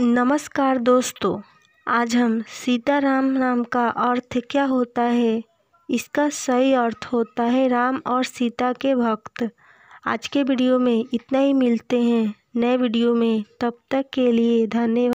नमस्कार दोस्तों आज हम सीताराम नाम का अर्थ क्या होता है इसका सही अर्थ होता है राम और सीता के भक्त आज के वीडियो में इतना ही मिलते हैं नए वीडियो में तब तक के लिए धन्यवाद